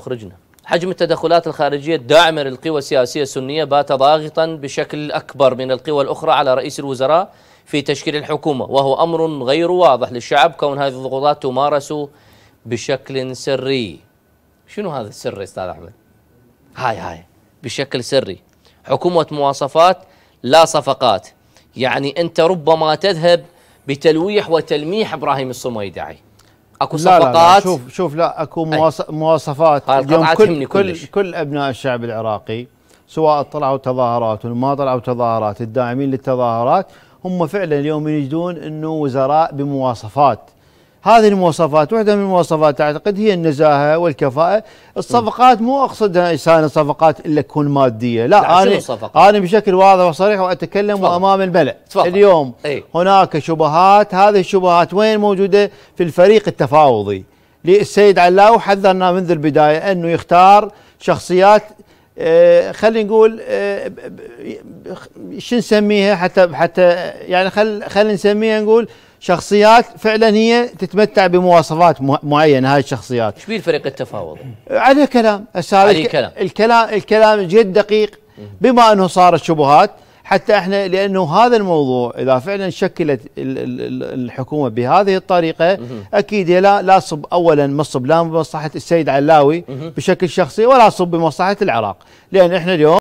مخرجنا حجم التدخلات الخارجية الداعمة للقوى السياسية السنية بات ضاغطا بشكل أكبر من القوى الأخرى على رئيس الوزراء في تشكيل الحكومة وهو أمر غير واضح للشعب كون هذه الضغوطات تمارس بشكل سري شنو هذا السر أستاذ أحمد؟ هاي هاي بشكل سري حكومة مواصفات لا صفقات يعني أنت ربما تذهب بتلويح وتلميح إبراهيم الصميدعي اكو صفقات لا لا شوف شوف لا اكو طيب. مواصفات طيب، اليوم كل كل, كل ابناء الشعب العراقي سواء طلعوا تظاهرات وما ما طلعوا تظاهرات الداعمين للتظاهرات هم فعلا اليوم يجدون انه وزراء بمواصفات هذه المواصفات واحدة من المواصفات أعتقد هي النزاهة والكفاءة الصفقات مو أقصد إنسان صفقات إلا تكون مادية لا, لا أنا, أنا بشكل واضح وصريح وأتكلم تفضل. أمام الملأ تفضل. اليوم ايه؟ هناك شبهات هذه الشبهات وين موجودة في الفريق التفاوضي للسيد علاو حذرنا منذ البداية أنه يختار شخصيات آه خلينا نقول آه شو نسميها حتى حتى يعني خل خلينا نسميها نقول شخصيات فعلا هي تتمتع بمواصفات معينه هاي الشخصيات. ايش بيه الفريق التفاوض؟ عليه كلام عليه كلام الكلام الكلام جد دقيق بما انه صارت شبهات حتى احنا لانه هذا الموضوع اذا فعلا شكلت الحكومه بهذه الطريقه اكيد لا لا صب اولا ما صب لا بمصلحه السيد علاوي بشكل شخصي ولا صب بمصلحه العراق لان احنا اليوم